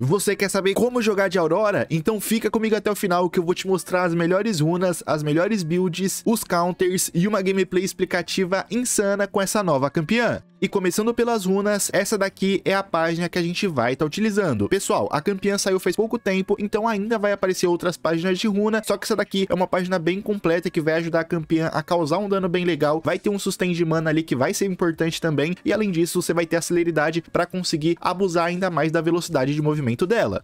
Você quer saber como jogar de Aurora? Então fica comigo até o final que eu vou te mostrar as melhores runas, as melhores builds, os counters e uma gameplay explicativa insana com essa nova campeã. E começando pelas runas, essa daqui é a página que a gente vai estar tá utilizando. Pessoal, a campeã saiu faz pouco tempo, então ainda vai aparecer outras páginas de runa, só que essa daqui é uma página bem completa que vai ajudar a campeã a causar um dano bem legal, vai ter um sustain de mana ali que vai ser importante também, e além disso você vai ter a celeridade para conseguir abusar ainda mais da velocidade de movimento dela.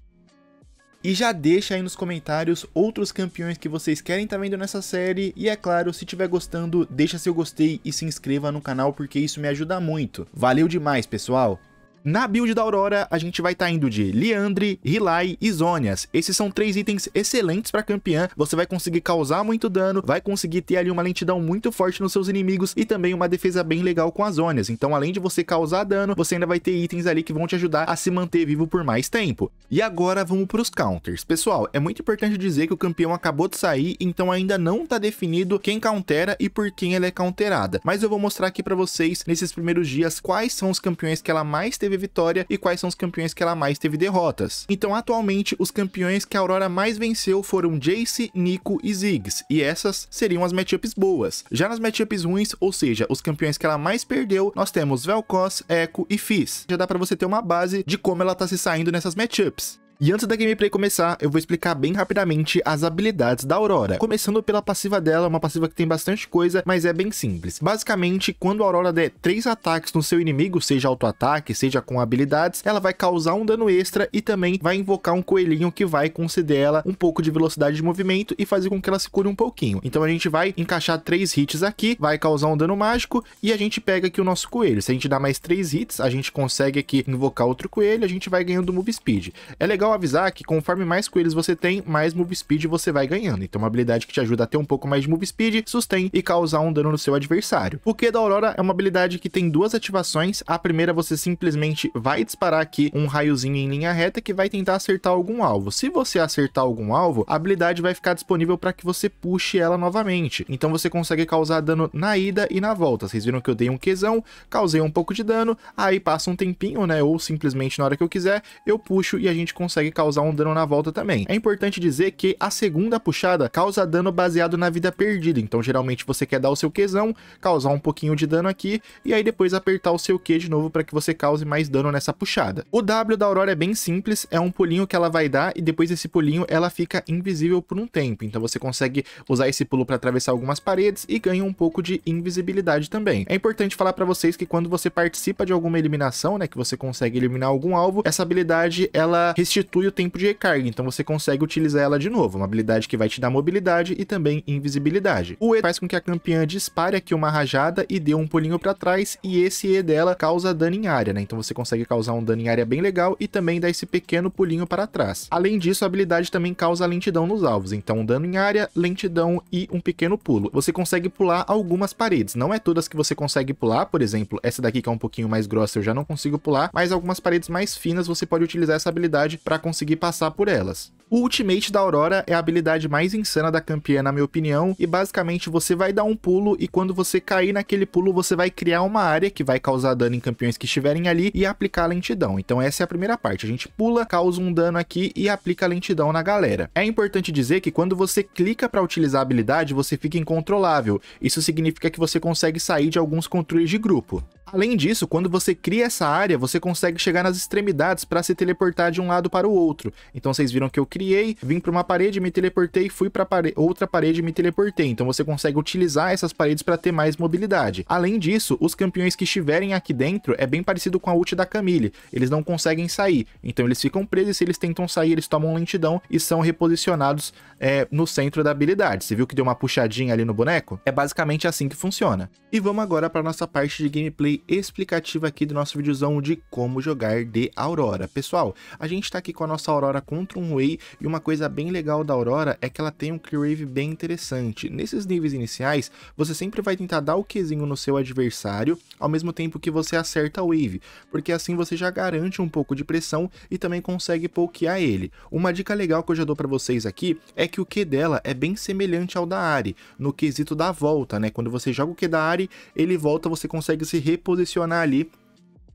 E já deixa aí nos comentários outros campeões que vocês querem estar tá vendo nessa série. E é claro, se estiver gostando, deixa seu gostei e se inscreva no canal porque isso me ajuda muito. Valeu demais, pessoal! Na build da Aurora, a gente vai estar tá indo de Liandre, Rilai e Zônias. Esses são três itens excelentes para campeã. Você vai conseguir causar muito dano, vai conseguir ter ali uma lentidão muito forte nos seus inimigos e também uma defesa bem legal com as Zônias. Então, além de você causar dano, você ainda vai ter itens ali que vão te ajudar a se manter vivo por mais tempo. E agora vamos para os counters. Pessoal, é muito importante dizer que o campeão acabou de sair, então ainda não está definido quem countera e por quem ela é counterada. Mas eu vou mostrar aqui para vocês, nesses primeiros dias, quais são os campeões que ela mais teve teve vitória e quais são os campeões que ela mais teve derrotas. Então, atualmente, os campeões que a Aurora mais venceu foram Jace, Nico e Ziggs, e essas seriam as matchups boas. Já nas matchups ruins, ou seja, os campeões que ela mais perdeu, nós temos Vel'Koz, Echo e Fizz. Já dá para você ter uma base de como ela tá se saindo nessas matchups. E antes da gameplay começar, eu vou explicar bem rapidamente as habilidades da Aurora. Começando pela passiva dela, uma passiva que tem bastante coisa, mas é bem simples. Basicamente, quando a Aurora der 3 ataques no seu inimigo, seja auto-ataque, seja com habilidades, ela vai causar um dano extra e também vai invocar um coelhinho que vai conceder ela um pouco de velocidade de movimento e fazer com que ela se cure um pouquinho. Então a gente vai encaixar 3 hits aqui, vai causar um dano mágico e a gente pega aqui o nosso coelho. Se a gente dá mais 3 hits, a gente consegue aqui invocar outro coelho, a gente vai ganhando move speed. É legal legal avisar que conforme mais coelhos você tem, mais move speed você vai ganhando. Então é uma habilidade que te ajuda a ter um pouco mais de move speed, sustain e causar um dano no seu adversário. O Q da Aurora é uma habilidade que tem duas ativações. A primeira você simplesmente vai disparar aqui um raiozinho em linha reta que vai tentar acertar algum alvo. Se você acertar algum alvo, a habilidade vai ficar disponível para que você puxe ela novamente. Então você consegue causar dano na ida e na volta. Vocês viram que eu dei um Qzão, causei um pouco de dano, aí passa um tempinho, né, ou simplesmente na hora que eu quiser, eu puxo e a gente consegue consegue causar um dano na volta também. É importante dizer que a segunda puxada causa dano baseado na vida perdida, então geralmente você quer dar o seu Qzão, causar um pouquinho de dano aqui, e aí depois apertar o seu Q de novo para que você cause mais dano nessa puxada. O W da Aurora é bem simples, é um pulinho que ela vai dar, e depois desse pulinho ela fica invisível por um tempo, então você consegue usar esse pulo para atravessar algumas paredes e ganha um pouco de invisibilidade também. É importante falar para vocês que quando você participa de alguma eliminação, né, que você consegue eliminar algum alvo, essa habilidade ela restitui substitui o tempo de recarga, então você consegue utilizar ela de novo, uma habilidade que vai te dar mobilidade e também invisibilidade. O E faz com que a campeã dispare aqui uma rajada e dê um pulinho para trás, e esse E dela causa dano em área, né? Então você consegue causar um dano em área bem legal e também dá esse pequeno pulinho para trás. Além disso, a habilidade também causa lentidão nos alvos, então dano em área, lentidão e um pequeno pulo. Você consegue pular algumas paredes, não é todas que você consegue pular, por exemplo, essa daqui que é um pouquinho mais grossa eu já não consigo pular, mas algumas paredes mais finas você pode utilizar essa habilidade para conseguir passar por elas. O Ultimate da Aurora é a habilidade mais insana da campeã, na minha opinião, e basicamente você vai dar um pulo e quando você cair naquele pulo, você vai criar uma área que vai causar dano em campeões que estiverem ali e aplicar lentidão. Então essa é a primeira parte, a gente pula, causa um dano aqui e aplica lentidão na galera. É importante dizer que quando você clica para utilizar a habilidade, você fica incontrolável. Isso significa que você consegue sair de alguns controles de grupo. Além disso, quando você cria essa área, você consegue chegar nas extremidades para se teleportar de um lado para o outro. Então vocês viram que eu criei, vim para uma parede, me teleportei, fui para pare... outra parede e me teleportei. Então você consegue utilizar essas paredes para ter mais mobilidade. Além disso, os campeões que estiverem aqui dentro é bem parecido com a ult da Camille. Eles não conseguem sair, então eles ficam presos e se eles tentam sair, eles tomam lentidão e são reposicionados é, no centro da habilidade. Você viu que deu uma puxadinha ali no boneco? É basicamente assim que funciona. E vamos agora para nossa parte de gameplay explicativo explicativa aqui do nosso videozão de como jogar de Aurora. Pessoal, a gente está aqui com a nossa Aurora contra um Way e uma coisa bem legal da Aurora é que ela tem um crave bem interessante. Nesses níveis iniciais, você sempre vai tentar dar o Qzinho no seu adversário, ao mesmo tempo que você acerta a Wave, porque assim você já garante um pouco de pressão e também consegue pokear ele. Uma dica legal que eu já dou para vocês aqui é que o Q dela é bem semelhante ao da Ari, no quesito da volta, né? Quando você joga o Q da Ari, ele volta, você consegue se reposicionar posicionar ali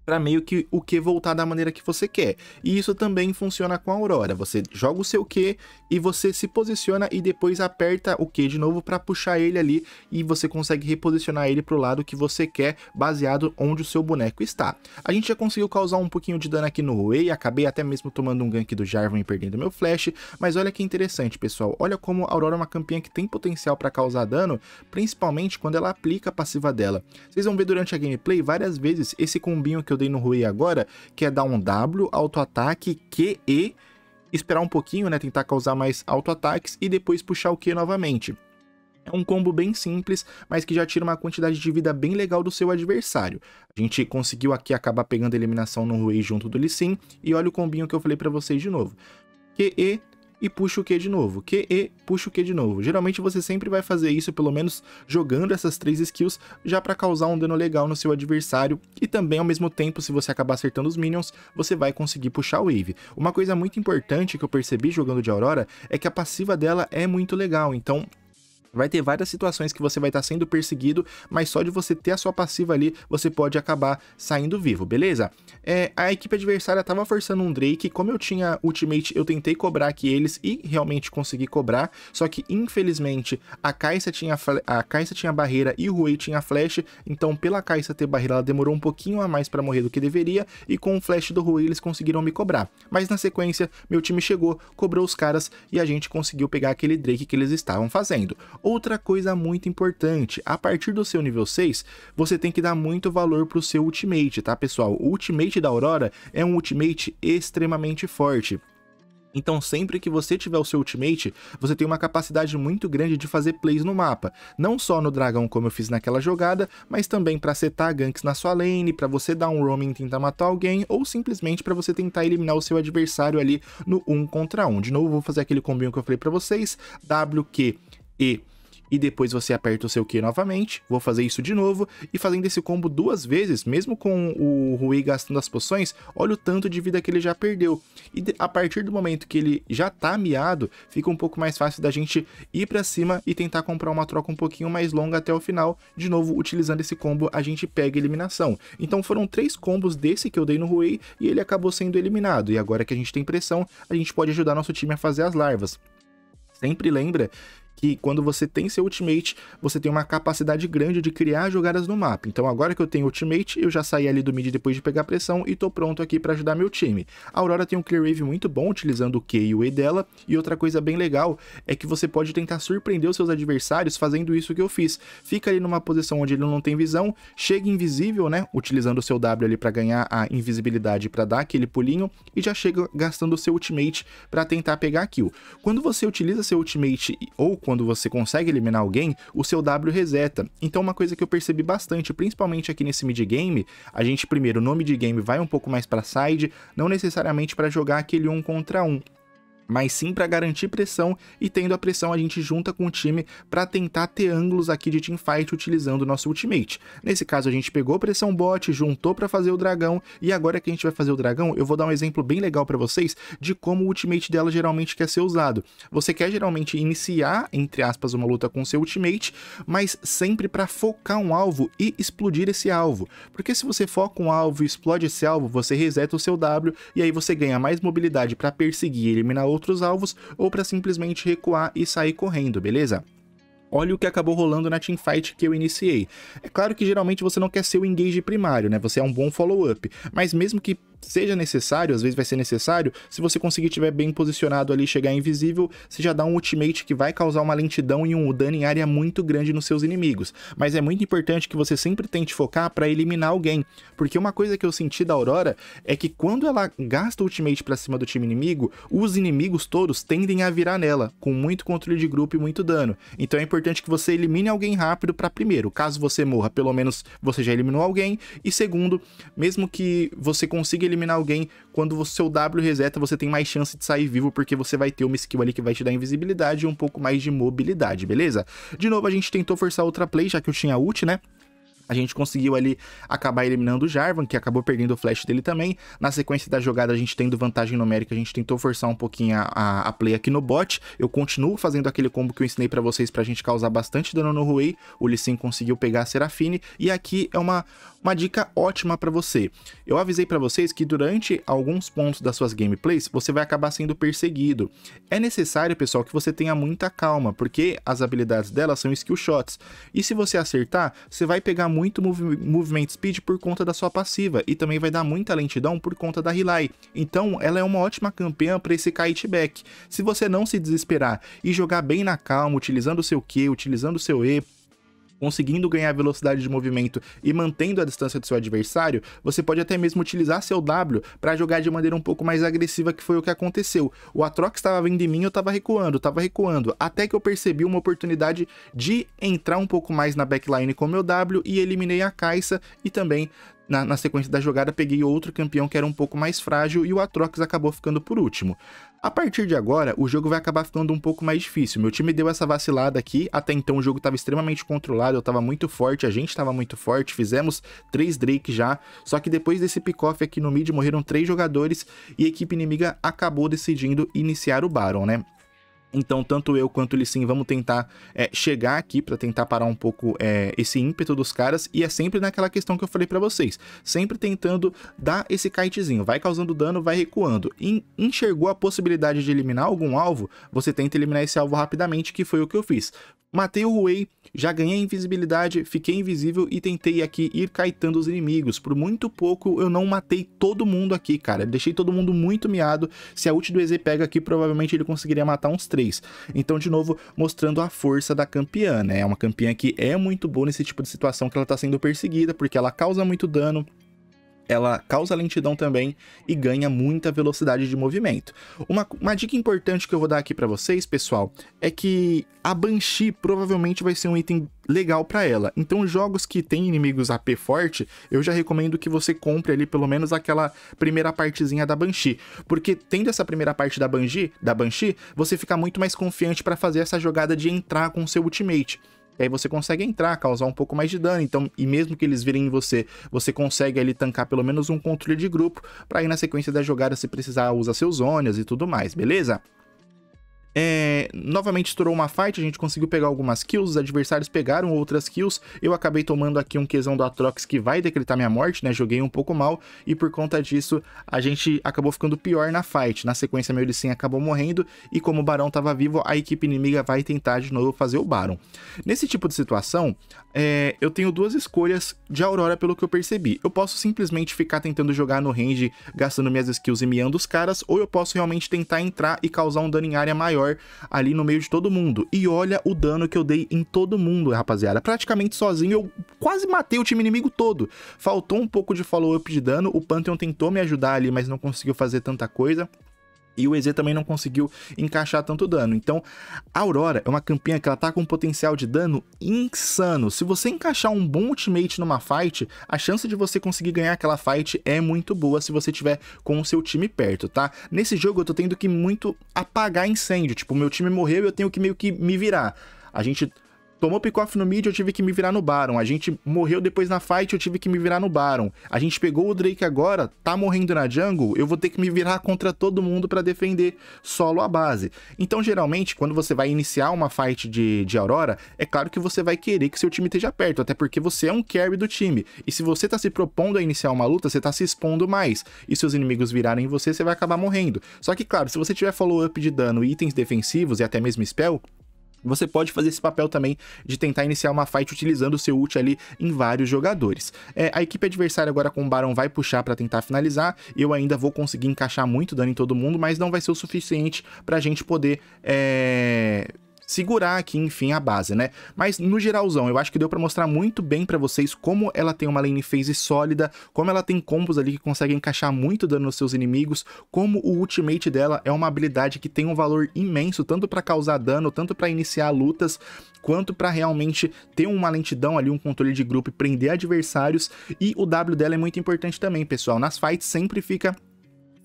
para meio que o que voltar da maneira que você quer. E isso também funciona com a Aurora. Você joga o seu Q e você se posiciona e depois aperta o Q de novo para puxar ele ali e você consegue reposicionar ele pro lado que você quer, baseado onde o seu boneco está. A gente já conseguiu causar um pouquinho de dano aqui no Wei, acabei até mesmo tomando um gank do Jarvan e perdendo meu flash, mas olha que interessante, pessoal. Olha como a Aurora é uma campeã que tem potencial para causar dano, principalmente quando ela aplica a passiva dela. Vocês vão ver durante a gameplay várias vezes esse combinho que eu eu dei no Rui agora, que é dar um W, auto-ataque, Q, E, esperar um pouquinho, né, tentar causar mais auto-ataques e depois puxar o Q novamente. É um combo bem simples, mas que já tira uma quantidade de vida bem legal do seu adversário. A gente conseguiu aqui acabar pegando eliminação no Rui junto do Lee Sin, e olha o combinho que eu falei para vocês de novo. QE, e puxa o Q de novo. Q e puxa o Q de novo. Geralmente você sempre vai fazer isso, pelo menos jogando essas três skills, já para causar um dano legal no seu adversário e também ao mesmo tempo, se você acabar acertando os minions, você vai conseguir puxar o Wave. Uma coisa muito importante que eu percebi jogando de Aurora é que a passiva dela é muito legal, então Vai ter várias situações que você vai estar tá sendo perseguido, mas só de você ter a sua passiva ali, você pode acabar saindo vivo, beleza? É, a equipe adversária tava forçando um Drake, como eu tinha ultimate, eu tentei cobrar aqui eles e realmente consegui cobrar, só que infelizmente a Kai'Sa tinha, a tinha barreira e o Rui tinha flash, então pela Kai'Sa ter barreira ela demorou um pouquinho a mais para morrer do que deveria, e com o flash do Rui eles conseguiram me cobrar. Mas na sequência, meu time chegou, cobrou os caras e a gente conseguiu pegar aquele Drake que eles estavam fazendo. Outra coisa muito importante, a partir do seu nível 6, você tem que dar muito valor pro seu ultimate, tá pessoal? O ultimate da Aurora é um ultimate extremamente forte. Então sempre que você tiver o seu ultimate, você tem uma capacidade muito grande de fazer plays no mapa, não só no dragão como eu fiz naquela jogada, mas também para setar ganks na sua lane, para você dar um roaming e tentar matar alguém, ou simplesmente para você tentar eliminar o seu adversário ali no 1 um contra 1. Um. De novo, vou fazer aquele combinho que eu falei para vocês, WQ e e depois você aperta o seu Q novamente. Vou fazer isso de novo e fazendo esse combo duas vezes, mesmo com o Rui gastando as poções, olha o tanto de vida que ele já perdeu. E a partir do momento que ele já tá miado, fica um pouco mais fácil da gente ir para cima e tentar comprar uma troca um pouquinho mais longa até o final. De novo, utilizando esse combo, a gente pega eliminação. Então foram três combos desse que eu dei no Rui e ele acabou sendo eliminado. E agora que a gente tem pressão, a gente pode ajudar nosso time a fazer as larvas. Sempre lembra que quando você tem seu ultimate, você tem uma capacidade grande de criar jogadas no mapa. Então agora que eu tenho ultimate, eu já saí ali do mid depois de pegar pressão e tô pronto aqui para ajudar meu time. A Aurora tem um clear wave muito bom utilizando o Q e o E dela, e outra coisa bem legal é que você pode tentar surpreender os seus adversários fazendo isso que eu fiz. Fica ali numa posição onde ele não tem visão, chega invisível, né, utilizando o seu W ali para ganhar a invisibilidade para dar aquele pulinho e já chega gastando o seu ultimate para tentar pegar a kill. Quando você utiliza seu ultimate ou quando quando você consegue eliminar alguém, o seu W reseta. Então uma coisa que eu percebi bastante, principalmente aqui nesse mid game, a gente primeiro no game vai um pouco mais para side, não necessariamente para jogar aquele um contra um mas sim para garantir pressão e tendo a pressão a gente junta com o time para tentar ter ângulos aqui de teamfight utilizando o nosso ultimate. Nesse caso a gente pegou pressão bot, juntou para fazer o dragão e agora que a gente vai fazer o dragão, eu vou dar um exemplo bem legal para vocês de como o ultimate dela geralmente quer ser usado. Você quer geralmente iniciar, entre aspas, uma luta com seu ultimate, mas sempre para focar um alvo e explodir esse alvo. Porque se você foca um alvo e explode esse alvo, você reseta o seu W e aí você ganha mais mobilidade para perseguir e eliminar outros alvos ou para simplesmente recuar e sair correndo, beleza? olha o que acabou rolando na teamfight que eu iniciei. É claro que geralmente você não quer ser o engage primário, né? Você é um bom follow-up, mas mesmo que seja necessário, às vezes vai ser necessário, se você conseguir tiver bem posicionado ali, chegar invisível, você já dá um ultimate que vai causar uma lentidão e um dano em área muito grande nos seus inimigos. Mas é muito importante que você sempre tente focar para eliminar alguém, porque uma coisa que eu senti da Aurora é que quando ela gasta ultimate para cima do time inimigo, os inimigos todos tendem a virar nela, com muito controle de grupo e muito dano. Então é importante que você elimine alguém rápido para primeiro, caso você morra, pelo menos você já eliminou alguém, e segundo, mesmo que você consiga eliminar eliminar alguém, quando o seu W reseta, você tem mais chance de sair vivo, porque você vai ter uma skill ali que vai te dar invisibilidade e um pouco mais de mobilidade, beleza? De novo, a gente tentou forçar outra play, já que eu tinha ult, né? A gente conseguiu ali acabar eliminando o Jarvan, que acabou perdendo o flash dele também. Na sequência da jogada, a gente tendo vantagem numérica, a gente tentou forçar um pouquinho a, a, a play aqui no bot. Eu continuo fazendo aquele combo que eu ensinei para vocês pra gente causar bastante dano no Rui. O Lee Sin conseguiu pegar a Serafine. E aqui é uma, uma dica ótima para você. Eu avisei para vocês que durante alguns pontos das suas gameplays, você vai acabar sendo perseguido. É necessário, pessoal, que você tenha muita calma, porque as habilidades dela são skill shots. E se você acertar, você vai pegar muito mov movement speed por conta da sua passiva e também vai dar muita lentidão por conta da relay. Então, ela é uma ótima campeã para esse kite back. Se você não se desesperar e jogar bem na calma, utilizando seu Q, utilizando seu E, conseguindo ganhar velocidade de movimento e mantendo a distância do seu adversário, você pode até mesmo utilizar seu W para jogar de maneira um pouco mais agressiva, que foi o que aconteceu. O Atrox estava vindo em mim, eu estava recuando, estava recuando, até que eu percebi uma oportunidade de entrar um pouco mais na backline com meu W e eliminei a caixa e também na, na, sequência da jogada, peguei outro campeão que era um pouco mais frágil e o Atrox acabou ficando por último. A partir de agora, o jogo vai acabar ficando um pouco mais difícil. Meu time deu essa vacilada aqui, até então o jogo estava extremamente controlado, eu estava muito forte, a gente estava muito forte, fizemos três Drake já, só que depois desse pick-off aqui no mid morreram três jogadores e a equipe inimiga acabou decidindo iniciar o Baron, né? Então, tanto eu quanto ele sim vamos tentar é, chegar aqui para tentar parar um pouco é, esse ímpeto dos caras. E é sempre naquela questão que eu falei para vocês. Sempre tentando dar esse kitezinho. Vai causando dano, vai recuando. E enxergou a possibilidade de eliminar algum alvo, você tenta eliminar esse alvo rapidamente, que foi o que eu fiz. Matei o Wei, já ganhei invisibilidade, fiquei invisível e tentei aqui ir caetando os inimigos. Por muito pouco eu não matei todo mundo aqui, cara. Deixei todo mundo muito miado. Se a ult do EZ pega aqui, provavelmente ele conseguiria matar uns três. Então, de novo, mostrando a força da campeã, né? É uma campeã que é muito boa nesse tipo de situação que ela tá sendo perseguida, porque ela causa muito dano, ela causa lentidão também e ganha muita velocidade de movimento. Uma, uma dica importante que eu vou dar aqui para vocês, pessoal, é que a Banshee provavelmente vai ser um item legal para ela. Então, jogos que tem inimigos AP forte, eu já recomendo que você compre ali pelo menos aquela primeira partezinha da Banshee, porque tendo essa primeira parte da Banshee, da Banshee, você fica muito mais confiante para fazer essa jogada de entrar com seu ultimate. E aí você consegue entrar, causar um pouco mais de dano. Então, e mesmo que eles virem em você, você consegue ali tancar pelo menos um controle de grupo para ir na sequência da jogada se precisar usar seus ônias e tudo mais, beleza? É, novamente estourou uma fight, a gente conseguiu pegar algumas kills, os adversários pegaram outras kills, eu acabei tomando aqui um quesão do Atrox que vai decretar minha morte, né, joguei um pouco mal, e por conta disso a gente acabou ficando pior na fight, na sequência meu Lee acabou morrendo, e como o Barão estava vivo, a equipe inimiga vai tentar de novo fazer o Baron. Nesse tipo de situação, é, eu tenho duas escolhas de Aurora pelo que eu percebi, eu posso simplesmente ficar tentando jogar no range, gastando minhas skills e miando os caras, ou eu posso realmente tentar entrar e causar um dano em área maior, melhor ali no meio de todo mundo. E olha o dano que eu dei em todo mundo, rapaziada. Praticamente sozinho eu quase matei o time inimigo todo. Faltou um pouco de follow-up de dano, o Pantheon tentou me ajudar ali, mas não conseguiu fazer tanta coisa e o EZ também não conseguiu encaixar tanto dano. Então, a Aurora é uma campeã que ela tá com um potencial de dano insano. Se você encaixar um bom ultimate numa fight, a chance de você conseguir ganhar aquela fight é muito boa se você tiver com o seu time perto, tá? Nesse jogo eu tô tendo que muito apagar incêndio, tipo, meu time morreu e eu tenho que meio que me virar. A gente Tomou pick-off no mid, eu tive que me virar no Baron. A gente morreu depois na fight, eu tive que me virar no Baron. A gente pegou o Drake agora, tá morrendo na jungle, eu vou ter que me virar contra todo mundo para defender solo a base. Então, geralmente, quando você vai iniciar uma fight de, de Aurora, é claro que você vai querer que seu time esteja perto, até porque você é um carry do time. E se você tá se propondo a iniciar uma luta, você tá se expondo mais. E se os inimigos virarem em você, você vai acabar morrendo. Só que, claro, se você tiver follow-up de dano e itens defensivos e até mesmo spell, você pode fazer esse papel também de tentar iniciar uma fight utilizando o seu ult ali em vários jogadores. É, a equipe adversária agora com o Baron vai puxar para tentar finalizar, eu ainda vou conseguir encaixar muito dano em todo mundo, mas não vai ser o suficiente para a gente poder é, segurar aqui, enfim, a base, né? Mas no geralzão, eu acho que deu para mostrar muito bem para vocês como ela tem uma lane phase sólida, como ela tem combos ali que conseguem encaixar muito dano nos seus inimigos, como o ultimate dela é uma habilidade que tem um valor imenso, tanto para causar dano, tanto para iniciar lutas, quanto para realmente ter uma lentidão ali, um controle de grupo e prender adversários. E o W dela é muito importante também, pessoal. Nas fights sempre fica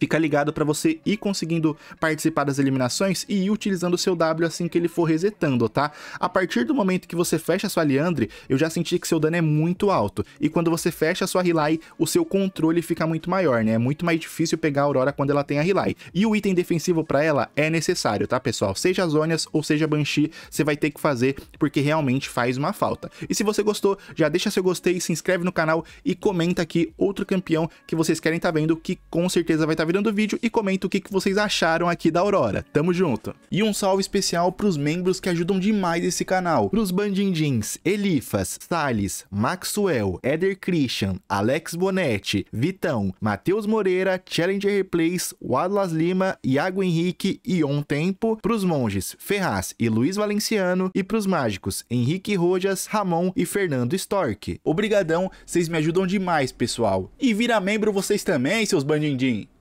Fica ligado para você ir conseguindo participar das eliminações e ir utilizando o seu W assim que ele for resetando, tá? A partir do momento que você fecha a sua Leandre, eu já senti que seu dano é muito alto. E quando você fecha a sua Relay, o seu controle fica muito maior, né? É muito mais difícil pegar a Aurora quando ela tem a Relay. E o item defensivo para ela é necessário, tá, pessoal? Seja Zonias ou seja Banshee, você vai ter que fazer porque realmente faz uma falta. E se você gostou, já deixa seu gostei, se inscreve no canal e comenta aqui outro campeão que vocês querem estar tá vendo que com certeza vai estar tá Instagram do vídeo e comenta o que, vocês acharam aqui da Aurora. Tamo junto! E um salve especial pros membros que ajudam demais esse canal. Pros Bandindins, Elifas, Salles, Maxwell, Eder Christian, Alex Bonetti, Vitão, Matheus Moreira, Challenger Replays, Wadlas Lima, Iago Henrique e On Tempo. Pros monges Ferraz e Luiz Valenciano. E pros mágicos Henrique Rojas, Ramon e Fernando Stork. Obrigadão, vocês me ajudam demais, pessoal. E vira membro vocês também, seus Bandinjins.